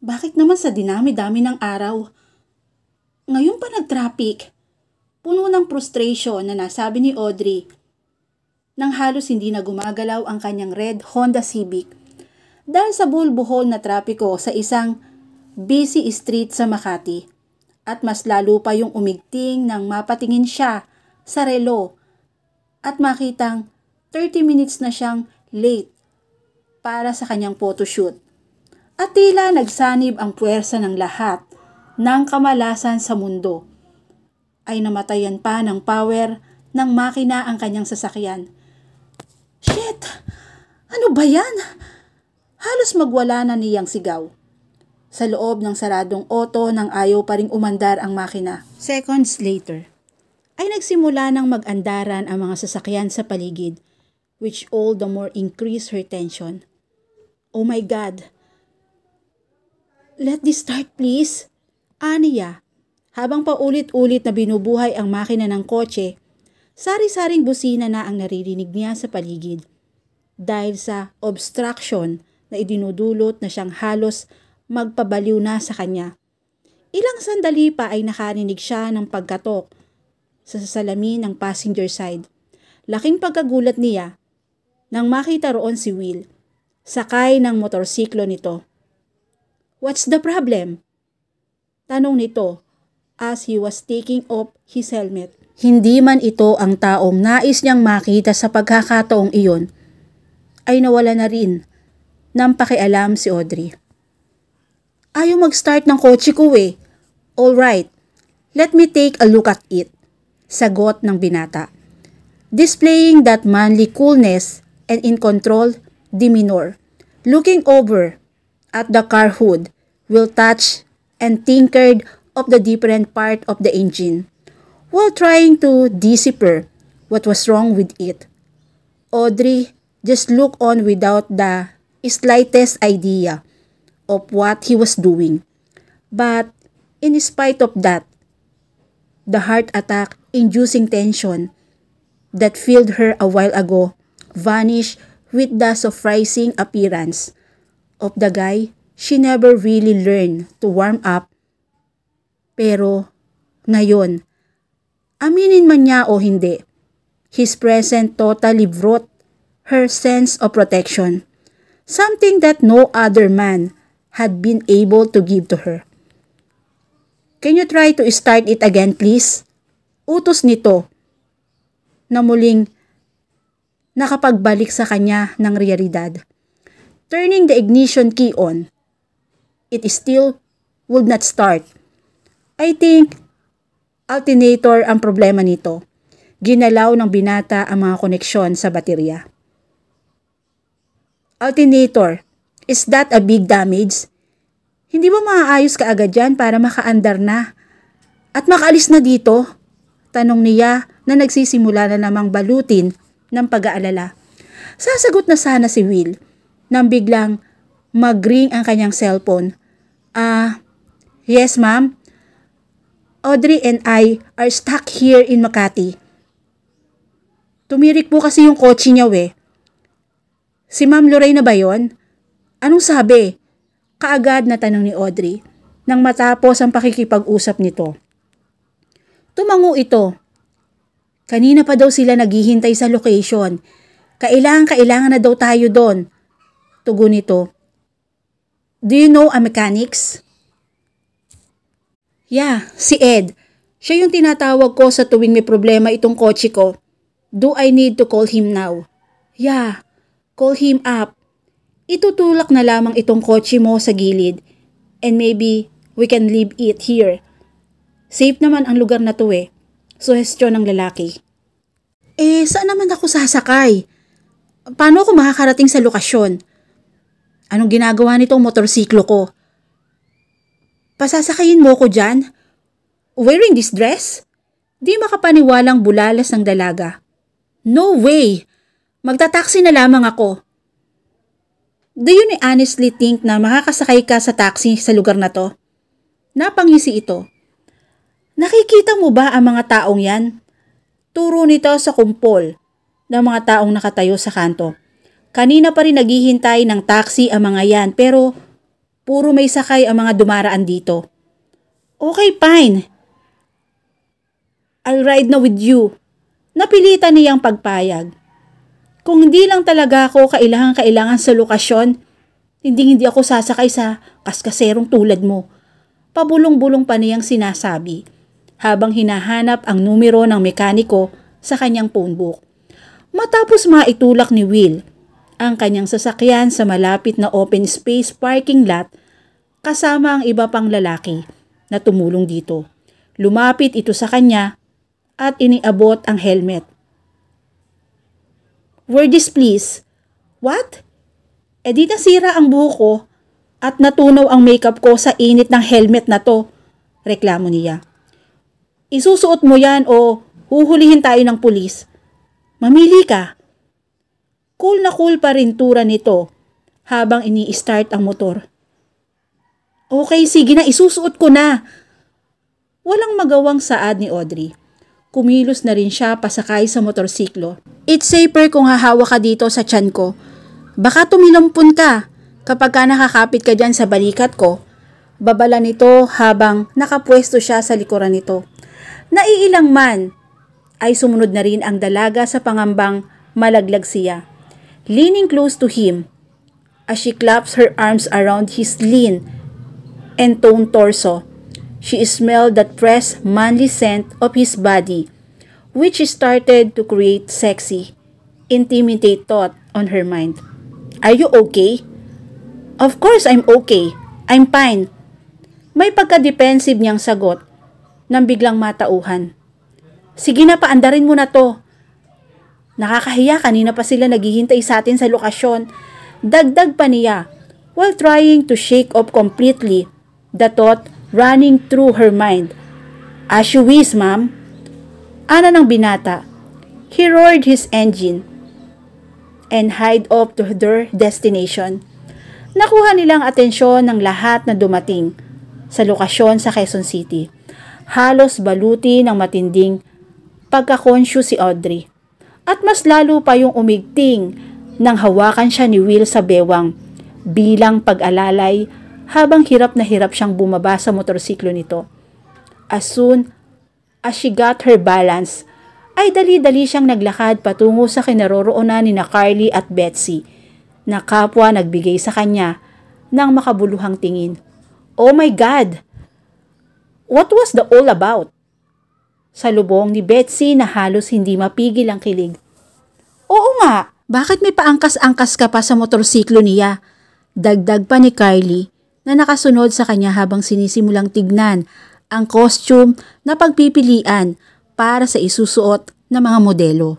bakit naman sa dinami-dami ng araw? Ngayon pa nag-traffic. Puno ng frustration na nasabi ni Audrey nang halos hindi na gumagalaw ang kanyang red Honda Civic dahil sa bulbuhol na trapiko sa isang busy street sa Makati. At mas lalo pa yung umigting nang mapatingin siya sa relo at makitang 30 minutes na siyang late para sa kanyang photoshoot at tila nagsanib ang puwersa ng lahat ng kamalasan sa mundo. Ay namatayan pa ng power ng makina ang kanyang sasakyan. Shit! Ano ba yan? Halos magwala na niyang sigaw. Sa loob ng saradong oto nang ayaw pa ring umandar ang makina. Seconds later, ay nagsimula ng magandaran ang mga sasakyan sa paligid, which all the more increased her tension. Oh my God! Let this start please. Aniya, habang paulit-ulit na binubuhay ang makina ng kotse, sari-saring busina na ang naririnig niya sa paligid. Dahil sa obstruction na idinudulot na siyang halos magpabaliw na sa kanya. Ilang sandali pa ay nakarinig siya ng pagkatok sa salamin ng passenger side. Laking pagkagulat niya nang makita roon si Will, sakay ng motorsiklo nito. What's the problem? Tanong nito as he was taking off his helmet. Hindi man ito ang taong nais niyang makita sa pagkakataong iyon, ay nawala na rin nang pakialam si Audrey. Ayaw mag-start ng kotse ko eh. Alright, let me take a look at it. Sagot ng binata. Displaying that manly coolness and in control demeanor. Looking over at the car hood will touch and tinkered of the different part of the engine while trying to decipher what was wrong with it. Audrey just looked on without the slightest idea of what he was doing. But in spite of that, the heart attack inducing tension that filled her a while ago vanished with the surprising appearance of the guy, she never really learned to warm up. Pero, ngayon, aminin man niya o hindi, his presence totally brought her sense of protection, something that no other man had been able to give to her. Can you try to start it again, please? Utos nito na muling nakapagbalik sa kanya ng realidad turning the ignition key on. It still would not start. I think alternator ang problema nito. Ginalaw ng binata ang mga koneksyon sa baterya. Alternator, is that a big damage? Hindi ba maaayos ka agad yan para makaandar na? At makaalis na dito? Tanong niya na nagsisimula na namang balutin ng pag-aalala. Sasagot na sana si Will nang biglang magring ang kanyang cellphone. Ah, uh, yes ma'am. Audrey and I are stuck here in Makati. Tumirik po kasi yung kotse niya we. Si Ma'am Lorraine na ba yon? Anong sabi? Kaagad na tanong ni Audrey nang matapos ang pakikipag-usap nito. Tumango ito. Kanina pa daw sila naghihintay sa location. Kailangan-kailangan na daw tayo doon tugon nito. Do you know a mechanics? Yeah, si Ed. Siya yung tinatawag ko sa tuwing may problema itong kotse ko. Do I need to call him now? Yeah, call him up. Itutulak na lamang itong kotse mo sa gilid and maybe we can leave it here. Safe naman ang lugar na to eh. Suhestyon ng lalaki. Eh, saan naman ako sasakay? Paano ako makakarating sa lokasyon? Anong ginagawa nitong motorsiklo ko? Pasasakayin mo ko dyan? Wearing this dress? Di makapaniwalang bulalas ng dalaga. No way! Magta-taxi na lamang ako. Do you honestly think na makakasakay ka sa taxi sa lugar na to? Napangisi ito. Nakikita mo ba ang mga taong yan? Turo nito sa kumpol ng mga taong nakatayo sa kanto. Kanina pa rin naghihintay ng taxi ang mga yan pero puro may sakay ang mga dumaraan dito. Okay, fine. I'll ride na with you. Napilitan niyang pagpayag. Kung hindi lang talaga ako kailangan-kailangan sa lokasyon, hindi hindi ako sasakay sa kaskaserong tulad mo. Pabulong-bulong pa niyang sinasabi habang hinahanap ang numero ng mekaniko sa kanyang phonebook. Matapos maitulak ni Will ang kanyang sasakyan sa malapit na open space parking lot kasama ang iba pang lalaki na tumulong dito. Lumapit ito sa kanya at iniabot ang helmet. Where this please? What? E di nasira ang buho ko at natunaw ang makeup ko sa init ng helmet na to, reklamo niya. Isusuot mo yan o huhulihin tayo ng pulis. Mamili ka. Cool na cool pa rin tura nito habang ini-start ang motor. Okay, sige na, isusuot ko na. Walang magawang saad ni Audrey. Kumilos na rin siya pasakay sa motorsiklo. It's safer kung hahawa ka dito sa tiyan ko. Baka tumilampun ka kapag ka nakakapit ka dyan sa balikat ko. Babala nito habang nakapwesto siya sa likuran nito. Naiilang man ay sumunod na rin ang dalaga sa pangambang malaglag siya leaning close to him as she claps her arms around his lean and toned torso. She smelled that fresh, manly scent of his body, which started to create sexy, intimidate thought on her mind. Are you okay? Of course I'm okay. I'm fine. May pagka-defensive niyang sagot nang biglang matauhan. Sige na paandarin mo na to. Nakakahiya, kanina pa sila naghihintay sa atin sa lokasyon. Dagdag pa niya, while trying to shake off completely the thought running through her mind. As you wish, ma'am. Ana ng binata. He roared his engine and hied off to their destination. Nakuha nilang atensyon ng lahat na dumating sa lokasyon sa Quezon City. Halos baluti ng matinding pagkakonsyo si Audrey at mas lalo pa yung umigting nang hawakan siya ni Will sa bewang bilang pag-alalay habang hirap na hirap siyang bumaba sa motorsiklo nito. As soon as she got her balance, ay dali-dali siyang naglakad patungo sa kinaroroonan ni na Carly at Betsy na kapwa nagbigay sa kanya ng makabuluhang tingin. Oh my God! What was the all about? sa lubong ni Betsy na halos hindi mapigil ang kilig. Oo nga, bakit may paangkas-angkas ka pa sa motorsiklo niya? Dagdag pa ni Kylie na nakasunod sa kanya habang sinisimulang tignan ang costume na pagpipilian para sa isusuot na mga modelo.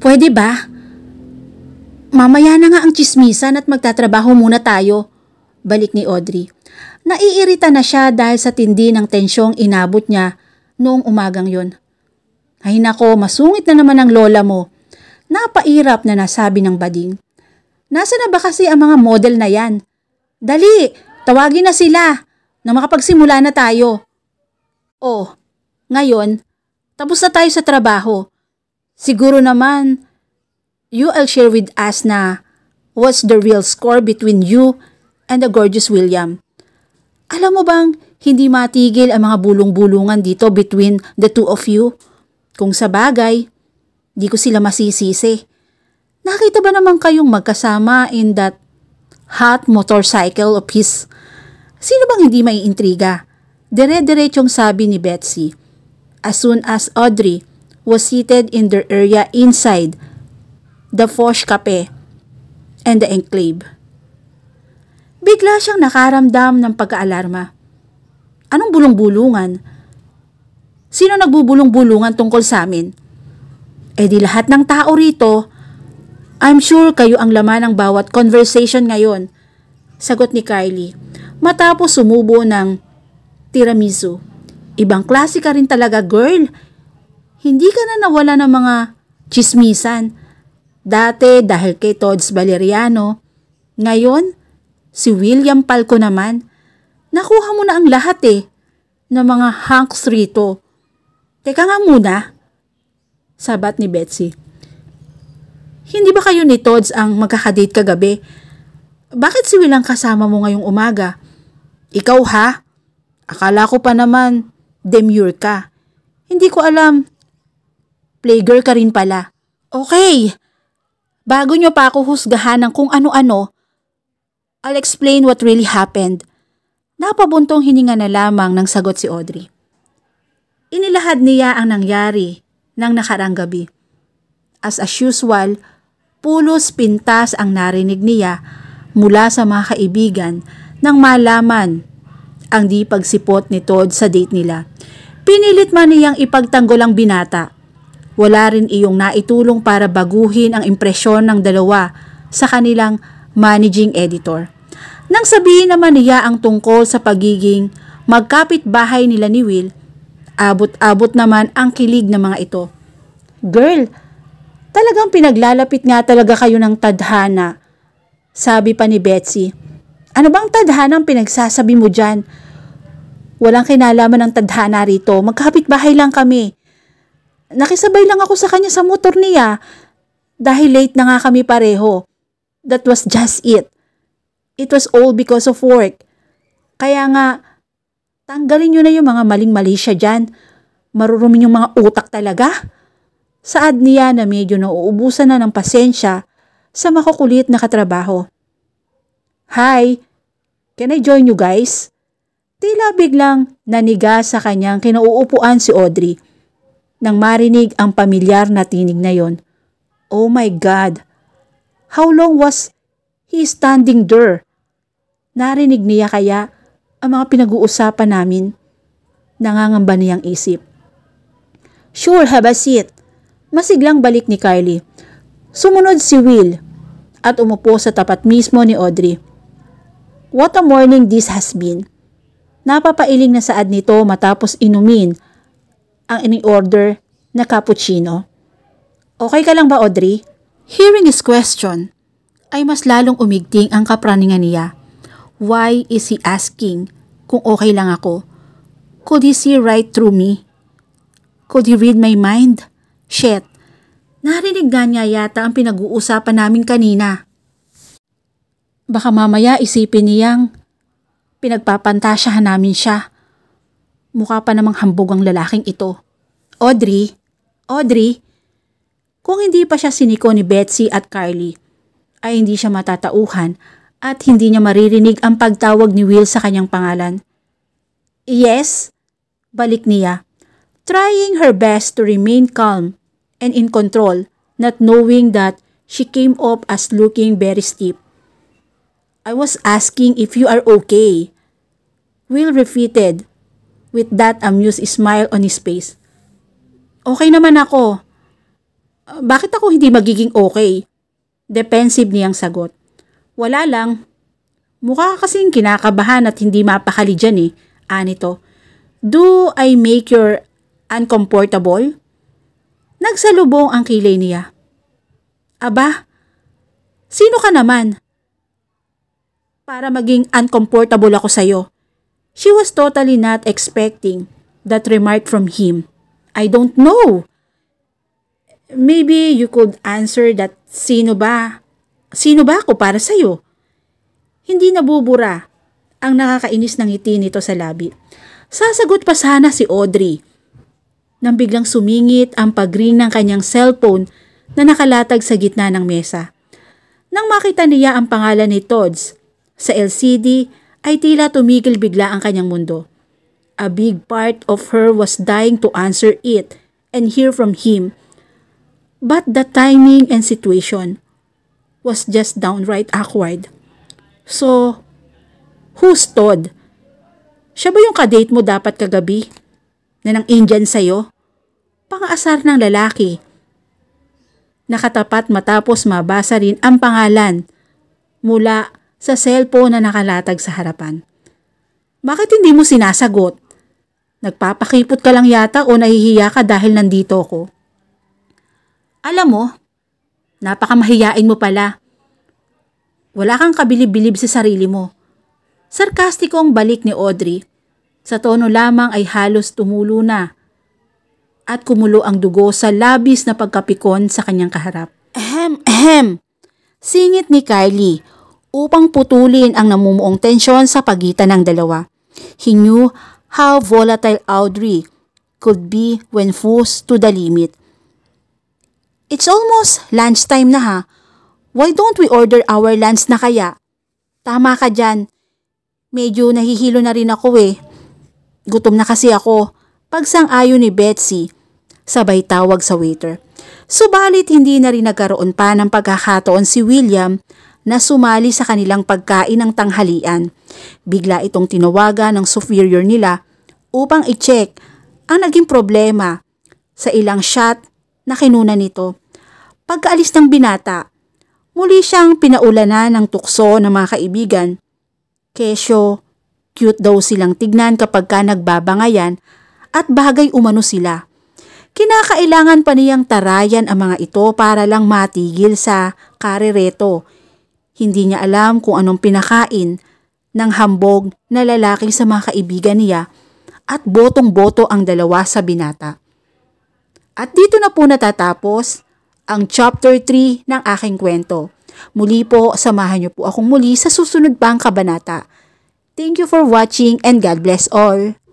Pwede ba? Mamaya na nga ang chismisan at magtatrabaho muna tayo, balik ni Audrey. Naiirita na siya dahil sa tindi ng tensyong inabot niya noong umagang yon. Ay nako, masungit na naman ang lola mo. Napairap na nasabi ng bading. Nasa na ba kasi ang mga model na yan? Dali, tawagin na sila na makapagsimula na tayo. Oh, ngayon, tapos na tayo sa trabaho. Siguro naman, you'll share with us na what's the real score between you and the gorgeous William. Alam mo bang, hindi matigil ang mga bulong-bulungan dito between the two of you. Kung sa bagay, di ko sila masisisi. Nakita ba naman kayong magkasama in that hot motorcycle of his? Sino bang hindi may intriga? Dire-diretsong sabi ni Betsy. As soon as Audrey was seated in their area inside the Foch Cafe and the Enclave. Bigla siyang nakaramdam ng pag-aalarma. Anong bulong-bulungan? Sino nagbubulong-bulungan tungkol sa amin? Eh di lahat ng tao rito, I'm sure kayo ang laman ng bawat conversation ngayon. Sagot ni Kylie. Matapos sumubo ng tiramisu. Ibang klase ka rin talaga, girl. Hindi ka na nawala ng mga chismisan. Dati dahil kay Todds Valeriano. Ngayon, si William Palco naman. Nakuha mo na ang lahat eh, ng mga hunks rito. Teka nga muna, sabat ni Betsy. Hindi ba kayo ni Todds ang magkakadate kagabi? Bakit si Will ang kasama mo ngayong umaga? Ikaw ha? Akala ko pa naman, demure ka. Hindi ko alam. Playgirl ka rin pala. Okay. Bago nyo pa ako husgahan ng kung ano-ano, I'll explain what really happened. Napabuntong hininga na lamang ng sagot si Audrey. Inilahad niya ang nangyari ng nakarang gabi. As as usual, pulos pintas ang narinig niya mula sa mga kaibigan nang malaman ang di pagsipot ni Todd sa date nila. Pinilit man niyang ipagtanggol ang binata. Wala rin iyong naitulong para baguhin ang impresyon ng dalawa sa kanilang managing editor. Nang sabihin naman niya ang tungkol sa pagiging magkapit-bahay nila ni Will, abot-abot naman ang kilig ng mga ito. Girl, talagang pinaglalapit nga talaga kayo ng tadhana, sabi pa ni Betsy. Ano bang tadhana ang pinagsasabi mo dyan? Walang kinalaman ng tadhana rito, magkapit-bahay lang kami. Nakisabay lang ako sa kanya sa motor niya dahil late na nga kami pareho. That was just it. It was all because of work. Kaya nga, tanggalin nyo na yung mga maling-mali siya dyan. Marurumi yung mga utak talaga. Saad niya na medyo nauubusan na ng pasensya sa makukulit na katrabaho. Hi, can I join you guys? Tila biglang naniga sa kanyang kinauupuan si Audrey nang marinig ang pamilyar na tinig na yon. Oh my God! How long was He is standing there. Narinig niya kaya ang mga pinag-uusapan namin. Nangangamba niyang isip. Sure, have a seat. Masiglang balik ni Kylie. Sumunod si Will at umupo sa tapat mismo ni Audrey. What a morning this has been. Napapailing na saad nito matapos inumin ang ini-order na cappuccino. Okay ka lang ba, Audrey? Hearing his question, ay mas lalong umigting ang kapraningan niya. Why is he asking kung okay lang ako? Could he see right through me? Could he read my mind? Shit, narinig nga niya yata ang pinag-uusapan namin kanina. Baka mamaya isipin niyang pinagpapantasyahan namin siya. Mukha pa namang hambog ang lalaking ito. Audrey, Audrey, kung hindi pa siya siniko ni Betsy at Carly, ay hindi siya matatauhan at hindi niya maririnig ang pagtawag ni Will sa kanyang pangalan. Yes, balik niya, trying her best to remain calm and in control, not knowing that she came up as looking very stiff. I was asking if you are okay. Will repeated with that amused smile on his face. Okay naman ako. Bakit ako hindi magiging okay? Defensive niyang sagot. Wala lang. Mukha ka kasing kinakabahan at hindi mapakali dyan eh. Anito. Ah, Do I make your uncomfortable? Nagsalubong ang kilay niya. Aba, sino ka naman? Para maging uncomfortable ako sa'yo. She was totally not expecting that remark from him. I don't know. Maybe you could answer that sino ba? Sino ba ako para sa'yo? Hindi nabubura ang nakakainis ng ngiti nito sa labi. Sasagot pa sana si Audrey. Nang biglang sumingit ang pagring ng kanyang cellphone na nakalatag sa gitna ng mesa. Nang makita niya ang pangalan ni Todds sa LCD, ay tila tumigil bigla ang kanyang mundo. A big part of her was dying to answer it and hear from him But the timing and situation was just downright awkward. So, who stood? Siya ba yung kadate mo dapat kagabi? Na ng Indian sa'yo? Pangaasar ng lalaki. Nakatapat matapos mabasa rin ang pangalan mula sa cellphone na nakalatag sa harapan. Bakit hindi mo sinasagot? Nagpapakipot ka lang yata o nahihiya ka dahil nandito ko? Alam mo, napakamahiyain mo pala. Wala kang kabilib-bilib sa sarili mo. Sarkastiko ang balik ni Audrey. Sa tono lamang ay halos tumulo na at kumulo ang dugo sa labis na pagkapikon sa kanyang kaharap. Ahem, ahem. Singit ni Kylie upang putulin ang namumuong tensyon sa pagitan ng dalawa. He knew how volatile Audrey could be when forced to the limit. It's almost lunchtime na ha. Why don't we order our lunch na kaya? Tama ka dyan. Medyo nahihilo na rin ako eh. Gutom na kasi ako. Pagsang-ayon ni Betsy, sabay tawag sa waiter. Subalit hindi na rin nagkaroon pa ng pagkakataon si William na sumali sa kanilang pagkain ng tanghalian. Bigla itong tinawagan ng superior nila upang i-check ang naging problema sa ilang shot na kinuna nito. Pagkaalis ng binata, muli siyang pinaulanan ng tukso ng mga kaibigan. Kesyo, cute daw silang tignan kapag ka nagbabangayan at bagay umano sila. Kinakailangan pa niyang tarayan ang mga ito para lang matigil sa karereto. Hindi niya alam kung anong pinakain ng hambog na lalaki sa mga kaibigan niya at botong-boto ang dalawa sa binata. At dito na po natatapos ang chapter 3 ng aking kwento. Muli po, samahan niyo po akong muli sa susunod pang kabanata. Thank you for watching and God bless all.